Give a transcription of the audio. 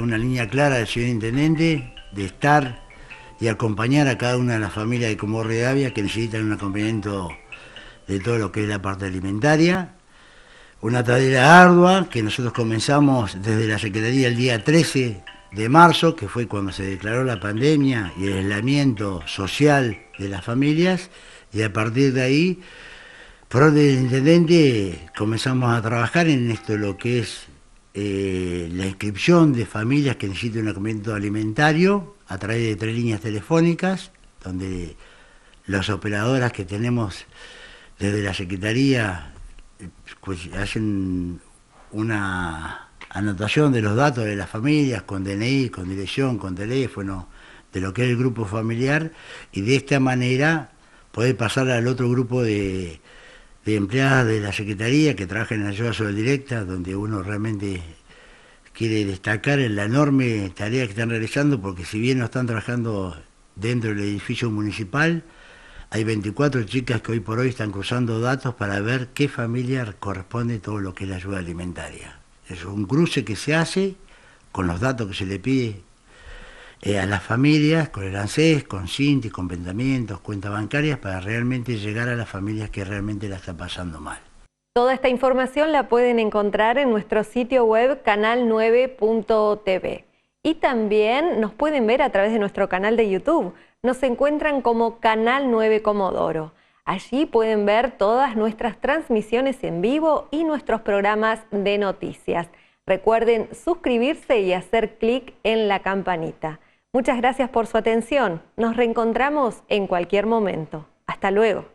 una línea clara del señor intendente de estar y acompañar a cada una de las familias de de Avia que necesitan un acompañamiento de todo lo que es la parte alimentaria. Una tarea ardua que nosotros comenzamos desde la Secretaría el día 13 de marzo, que fue cuando se declaró la pandemia y el aislamiento social de las familias, y a partir de ahí, por orden del intendente, comenzamos a trabajar en esto, lo que es eh, la inscripción de familias que necesiten un documento alimentario a través de tres líneas telefónicas, donde las operadoras que tenemos desde la Secretaría eh, pues, hacen una anotación de los datos de las familias con DNI, con dirección, con teléfono, de lo que es el grupo familiar, y de esta manera puede pasar al otro grupo de, de empleadas de la Secretaría que trabajan en la ayuda social directa, donde uno realmente quiere destacar en la enorme tarea que están realizando, porque si bien no están trabajando dentro del edificio municipal, hay 24 chicas que hoy por hoy están cruzando datos para ver qué familia corresponde todo lo que es la ayuda alimentaria. Es un cruce que se hace con los datos que se le pide eh, a las familias con el ANSES, con Cinti, con vendamientos, cuentas bancarias, para realmente llegar a las familias que realmente la están pasando mal. Toda esta información la pueden encontrar en nuestro sitio web canal9.tv. Y también nos pueden ver a través de nuestro canal de YouTube. Nos encuentran como Canal 9 Comodoro. Allí pueden ver todas nuestras transmisiones en vivo y nuestros programas de noticias. Recuerden suscribirse y hacer clic en la campanita. Muchas gracias por su atención. Nos reencontramos en cualquier momento. Hasta luego.